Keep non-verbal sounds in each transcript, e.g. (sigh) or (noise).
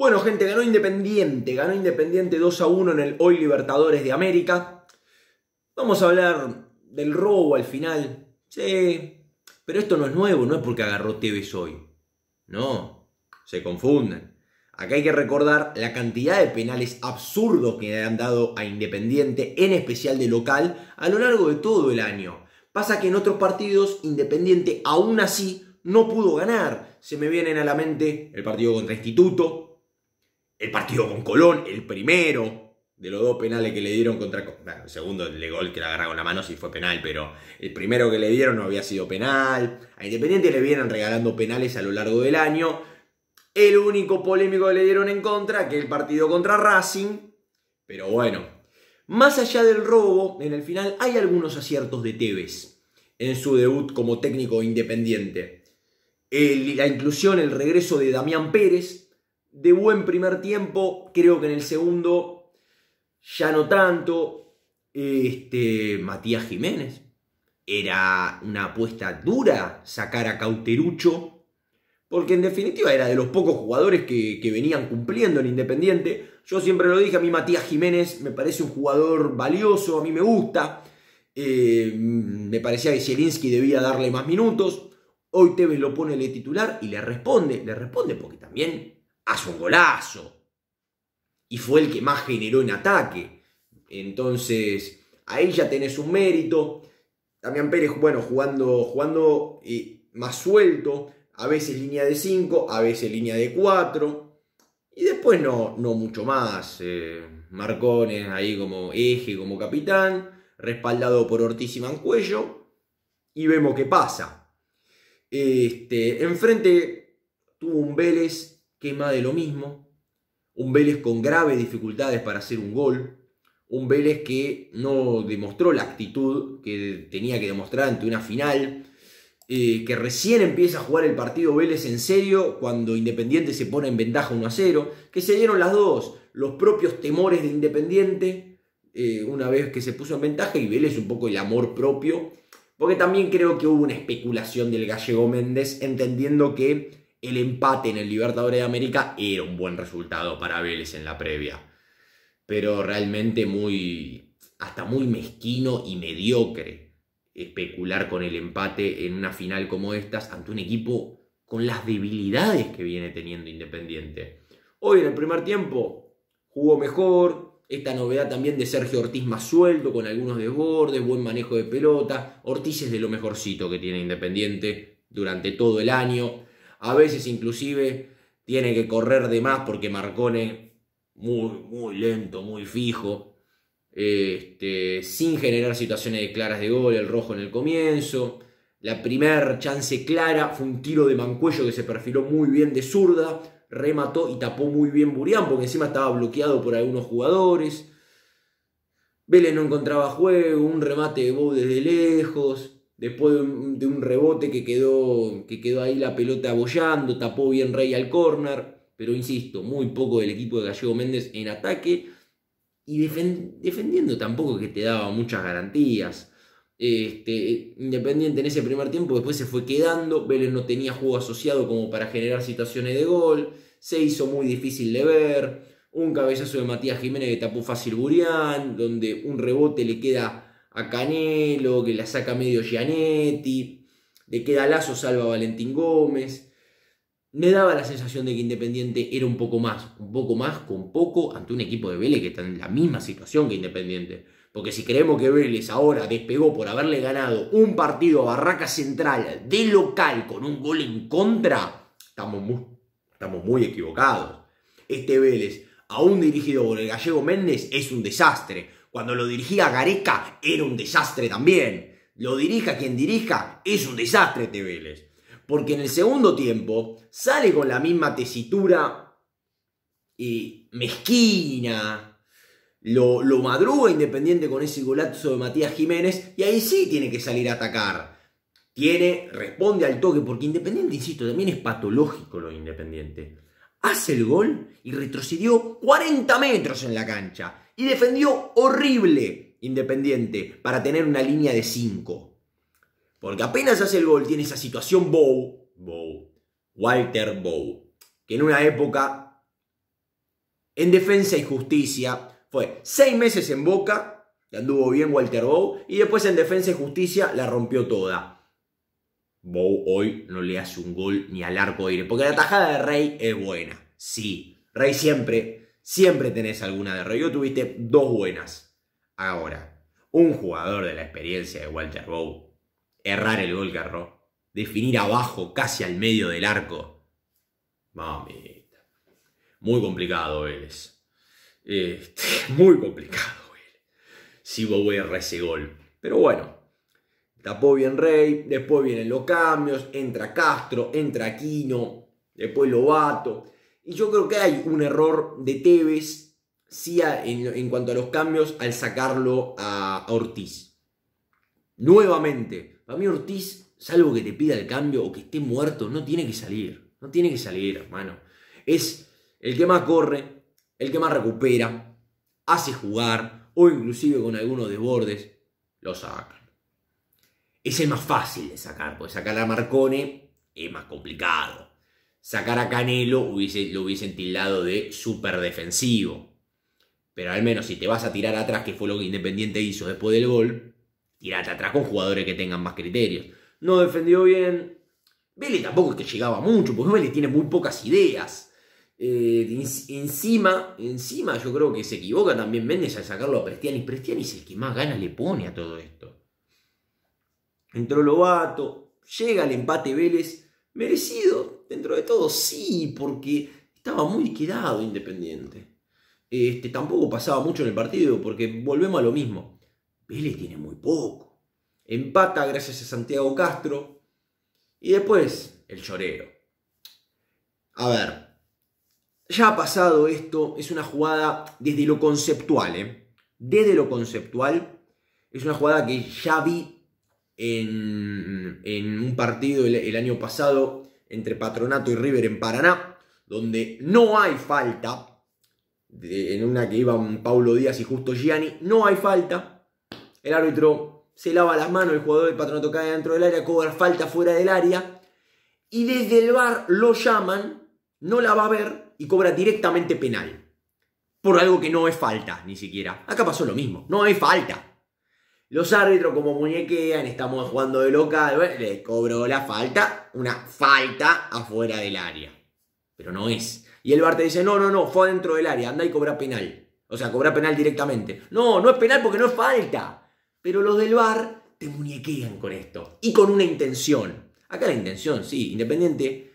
Bueno, gente, ganó Independiente. Ganó Independiente 2 a 1 en el Hoy Libertadores de América. Vamos a hablar del robo al final. Sí, pero esto no es nuevo, no es porque agarró Tevez hoy. No, se confunden. Acá hay que recordar la cantidad de penales absurdos que le han dado a Independiente, en especial de local, a lo largo de todo el año. Pasa que en otros partidos Independiente aún así no pudo ganar. Se me vienen a la mente el partido contra Instituto, el partido con Colón, el primero de los dos penales que le dieron contra... el segundo, el gol que le con la mano sí fue penal, pero el primero que le dieron no había sido penal. A Independiente le vienen regalando penales a lo largo del año. El único polémico que le dieron en contra, que el partido contra Racing. Pero bueno, más allá del robo, en el final hay algunos aciertos de Tevez en su debut como técnico independiente. la inclusión, el regreso de Damián Pérez, de buen primer tiempo, creo que en el segundo ya no tanto. Este, Matías Jiménez. Era una apuesta dura sacar a Cauterucho, porque en definitiva era de los pocos jugadores que, venían cumpliendo en Independiente. Yo siempre lo dije, a mí Matías Jiménez me parece un jugador valioso, a mí me gusta. Eh, me parecía que Zielinski debía darle más minutos. Hoy Tevez lo pone de titular y le responde, le responde porque también un golazo. Y fue el que más generó en ataque. Entonces, ahí ya tenés un mérito. también Pérez, bueno, jugando, jugando eh, más suelto, a veces línea de 5, a veces línea de 4. Y después no, no mucho más. Eh, Marcones ahí como eje, como capitán, respaldado por Ortiz y Mancuello. Y vemos qué pasa. Este, enfrente tuvo un Vélez quema de lo mismo. Un Vélez con graves dificultades para hacer un gol. Un Vélez que no demostró la actitud que tenía que demostrar ante una final. Eh, que recién empieza a jugar el partido Vélez en serio cuando Independiente se pone en ventaja 1 a 0. Que se dieron las dos. Los propios temores de Independiente eh, una vez que se puso en ventaja y Vélez un poco el amor propio. Porque también creo que hubo una especulación del gallego Méndez entendiendo que el empate en el Libertadores de América era un buen resultado para Vélez en la previa. Pero realmente muy, hasta muy mezquino y mediocre especular con el empate en una final como estas ante un equipo con las debilidades que viene teniendo Independiente. Hoy en el primer tiempo jugó mejor, esta novedad también de Sergio Ortiz más suelto, con algunos desbordes, buen manejo de pelota. Ortiz es de lo mejorcito que tiene Independiente durante todo el año a veces inclusive tiene que correr de más porque Marcone muy, muy lento, muy fijo, este, sin generar situaciones claras de gol, el rojo en el comienzo. La primer chance clara fue un tiro de Mancuello que se perfiló muy bien de zurda, remató y tapó muy bien Burián porque encima estaba bloqueado por algunos jugadores. Vélez no encontraba juego, un remate de Bou desde lejos después de un, rebote que quedó, que quedó ahí la pelota abollando, tapó bien Rey al córner, pero insisto, muy poco del equipo de Gallego Méndez en ataque y defendiendo tampoco que te daba muchas garantías. Este, Independiente en ese primer tiempo después se fue quedando, Vélez no tenía juego asociado como para generar situaciones de gol, se hizo muy difícil de ver, un cabezazo de Matías Jiménez que tapó fácil Burián, donde un rebote le queda a Canelo, que la saca medio Gianetti, de que lazo salva a Valentín Gómez. Me daba la sensación de que Independiente era un poco más, un poco más con poco ante un equipo de Vélez que está en la misma situación que Independiente. Porque si creemos que Vélez ahora despegó por haberle ganado un partido a Barraca Central de local con un gol en contra, estamos muy, estamos muy equivocados. Este Vélez, aún dirigido por el gallego Méndez, es un desastre cuando lo dirigía Gareca era un desastre también. Lo dirija quien dirija, es un desastre Tevélez. Porque en el segundo tiempo sale con la misma tesitura y mezquina. Lo, lo madruga Independiente con ese golazo de Matías Jiménez y ahí sí tiene que salir a atacar tiene, responde al toque, porque Independiente, insisto, también es patológico lo Independiente hace el gol y retrocedió 40 metros en la cancha y defendió horrible Independiente para tener una línea de 5. Porque apenas hace el gol tiene esa situación Bow, Bow, Walter Bow, que en una época en defensa y justicia fue 6 meses en Boca, que anduvo bien Walter Bow, y después en defensa y justicia la rompió toda. Bow hoy no le hace un gol ni al arco aire. Porque la tajada de Rey es buena. Sí. Rey siempre, siempre tenés alguna de Rey. Yo tuviste dos buenas. Ahora, un jugador de la experiencia de Walter Bow, errar el gol que erró, definir abajo, casi al medio del arco. Mamita. Muy complicado es este, (laughs) muy complicado Si Bow erra ese gol. Pero bueno, Tapó bien Rey, después vienen los cambios, entra Castro, entra Aquino, después Lobato. Y yo creo que hay un error de Tevez sí, en, cuanto a los cambios al sacarlo a, a Ortiz. Nuevamente, para mí Ortiz, salvo que te pida el cambio o que esté muerto, no tiene que salir. No tiene que salir, hermano. Es el que más corre, el que más recupera, hace jugar o inclusive con algunos desbordes, lo saca es el más fácil de sacar, porque sacar a Marcone es más complicado. Sacar a Canelo lo hubiesen tildado de súper defensivo. Pero al menos si te vas a tirar atrás, que fue lo que Independiente hizo después del gol, tirate atrás con jugadores que tengan más criterios. No defendió bien. Vélez tampoco es que llegaba mucho, porque Vélez tiene muy pocas ideas. Eh, encima, encima yo creo que se equivoca también Méndez al sacarlo a Prestiani. Prestiani es el que más ganas le pone a todo esto entró Lobato, llega el empate Vélez, merecido dentro de todo, sí, porque estaba muy quedado Independiente. Este, tampoco pasaba mucho en el partido, porque volvemos a lo mismo. Vélez tiene muy poco. Empata gracias a Santiago Castro. Y después, el llorero. A ver, ya ha pasado esto, es una jugada desde lo conceptual, ¿eh? desde lo conceptual, es una jugada que ya vi en, un partido el, año pasado entre Patronato y River en Paraná, donde no hay falta, en una que iban Paulo Díaz y justo Gianni, no hay falta. El árbitro se lava las manos, el jugador del patronato cae dentro del área, cobra falta fuera del área. Y desde el bar lo llaman, no la va a ver y cobra directamente penal. Por algo que no es falta, ni siquiera. Acá pasó lo mismo, no hay falta. Los árbitros como muñequean, estamos jugando de loca, le cobró la falta, una falta afuera del área. Pero no es. Y el VAR te dice, no, no, no, fue adentro del área, anda y cobra penal. O sea, cobra penal directamente. No, no es penal porque no es falta. Pero los del VAR te muñequean con esto. Y con una intención. Acá la intención, sí, Independiente,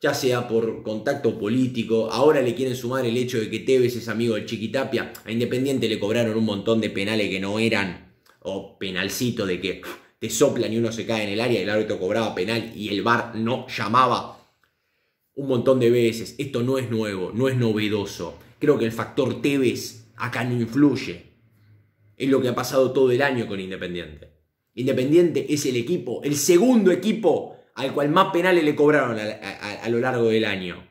ya sea por contacto político, ahora le quieren sumar el hecho de que Tevez es amigo del Chiquitapia. A Independiente le cobraron un montón de penales que no eran o penalcito de que te soplan y uno se cae en el área, el árbitro cobraba penal y el VAR no llamaba un montón de veces. Esto no es nuevo, no es novedoso. Creo que el factor Tevez acá no influye. Es lo que ha pasado todo el año con Independiente. Independiente es el equipo, el segundo equipo al cual más penales le cobraron a, lo largo del año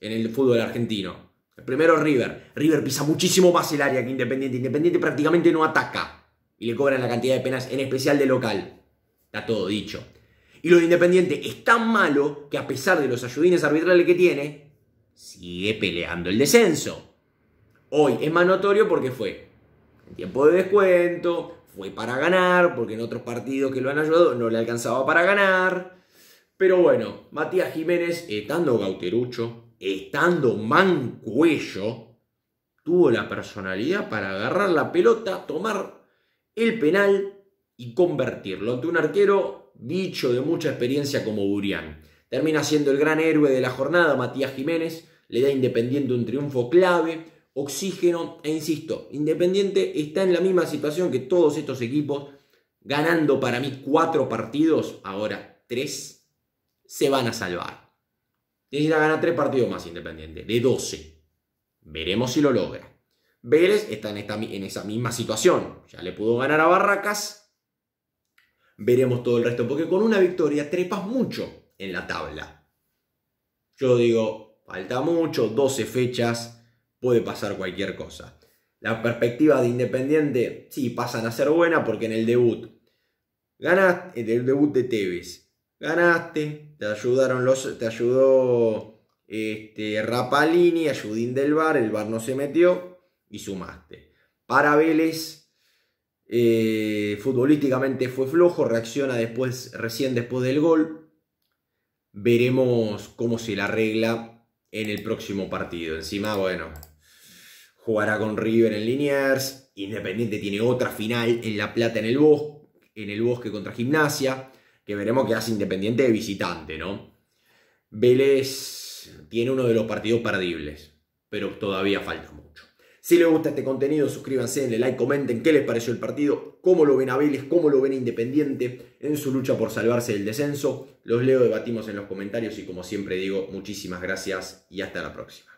en el fútbol argentino. El primero River. River pisa muchísimo más el área que Independiente. Independiente prácticamente no ataca y le cobran la cantidad de penas, en especial de local. Está todo dicho. Y lo de Independiente es tan malo que a pesar de los ayudines arbitrales que tiene, sigue peleando el descenso. Hoy es más notorio porque fue en tiempo de descuento, fue para ganar, porque en otros partidos que lo han ayudado no le alcanzaba para ganar. Pero bueno, Matías Jiménez, estando gauterucho, estando mancuello, tuvo la personalidad para agarrar la pelota, tomar el penal y convertirlo ante un arquero dicho de mucha experiencia como Burián. Termina siendo el gran héroe de la jornada, Matías Jiménez, le da Independiente un triunfo clave, oxígeno e insisto, Independiente está en la misma situación que todos estos equipos, ganando para mí cuatro partidos, ahora tres, se van a salvar. Necesita ganar tres partidos más Independiente, de 12. Veremos si lo logra. Vélez está en, esa misma situación. Ya le pudo ganar a Barracas. Veremos todo el resto, porque con una victoria trepas mucho en la tabla. Yo digo, falta mucho, 12 fechas, puede pasar cualquier cosa. La perspectiva de Independiente, sí, pasan a ser buena porque en el debut, el debut de Tevez, ganaste, te ayudaron los, te ayudó este, Rapalini, Ayudín del Bar, el Bar no se metió, y sumaste. Para Vélez, eh, futbolísticamente fue flojo, reacciona después, recién después del gol. Veremos cómo se la arregla en el próximo partido. Encima, bueno, jugará con River en Liniers. Independiente tiene otra final en La Plata en el Bosque, en el Bosque contra Gimnasia, que veremos que hace Independiente de visitante, ¿no? Vélez tiene uno de los partidos perdibles, pero todavía falta mucho. Si les gusta este contenido, suscríbanse, denle like, comenten qué les pareció el partido, cómo lo ven a cómo lo ven Independiente en su lucha por salvarse del descenso. Los leo, debatimos en los comentarios y como siempre digo, muchísimas gracias y hasta la próxima.